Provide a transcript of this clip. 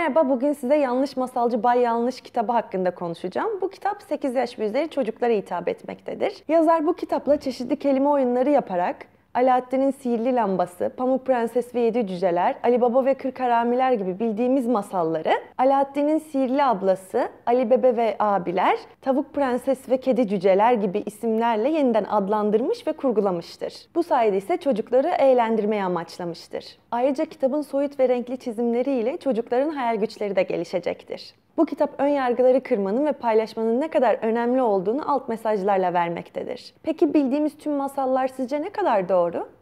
Merhaba, bugün size Yanlış Masalcı Bay Yanlış kitabı hakkında konuşacağım. Bu kitap 8 yaş ve üzeri çocuklara hitap etmektedir. Yazar bu kitapla çeşitli kelime oyunları yaparak Alaaddin'in Sihirli Lambası, Pamuk Prenses ve Yedi Cüceler, Ali Baba ve Kırk Haramiler gibi bildiğimiz masalları, Alaaddin'in Sihirli Ablası, Ali Bebe ve Abiler, Tavuk Prenses ve Kedi Cüceler gibi isimlerle yeniden adlandırmış ve kurgulamıştır. Bu sayede ise çocukları eğlendirmeye amaçlamıştır. Ayrıca kitabın soyut ve renkli çizimleriyle çocukların hayal güçleri de gelişecektir. Bu kitap ön yargıları kırmanın ve paylaşmanın ne kadar önemli olduğunu alt mesajlarla vermektedir. Peki bildiğimiz tüm masallar sizce ne kadar doğru?